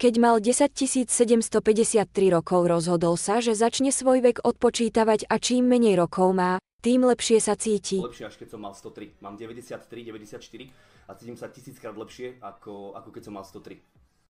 Keď mal 10 753 rokov, rozhodol sa, že začne svoj vek odpočítavať a čím menej rokov má, tým lepšie sa cíti. Lepšie, až keď som mal 103. Mám 93, 94 a cítim sa tisíckrát lepšie, ako, ako keď som mal 103.